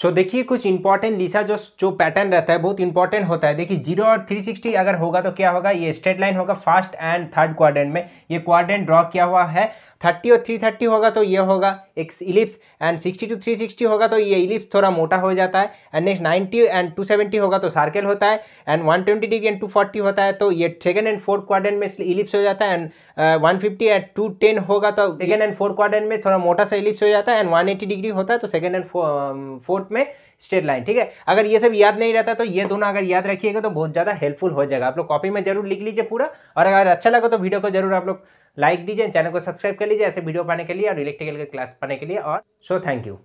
सो so, देखिए कुछ important लिसा जो जो पैटर्न रहता है बहुत इंपॉर्टेंट होता है देखिए जीरो और 360 अगर होगा तो क्या होगा ये स्ट्रेट लाइन होगा फर्स्ट एंड थर्ड क्वाड्रेंट में ये क्वाड्रेंट ड्रॉ किया हुआ है 30 और 330 होगा तो ये होगा एक इलिप्स एंड 60 टू 360 होगा तो ये इलिप्स थोड़ा मोटा हो जाता है and next ninety and seventy होगा तो सार्केल होता है and one twenty degree and forty होता है तो ये सेकेंड एंड फोर्थ क्वाड्रेंट में इलिप्स हो जाता है and one fifty and two ten होगा तो सेकेंड एंड फोर्थ क्वाड्रेंट में थोड़ा मोटा सा इलिप्स हो जाता है एंड वन डिग्री होता है तो सेकेंड एंड फोर्थ रूप में स्ट्रेट लाइन ठीक है अगर ये सब याद नहीं रहता तो ये दोनों अगर याद रखिएगा तो बहुत ज़्यादा हेल्पफुल हो जाएगा आप लोग कॉपी में जरूर लिख लीजिए पूरा और अगर अच्छा लगा तो वीडियो को जरूर आप लोग लाइक दीजिए चैनल को सब्सक्राइब कर लीजिए ऐसे वीडियो पाने के लिए और इलेक्ट्रिकल के क्लास पाने के लिए और सो थैंक यू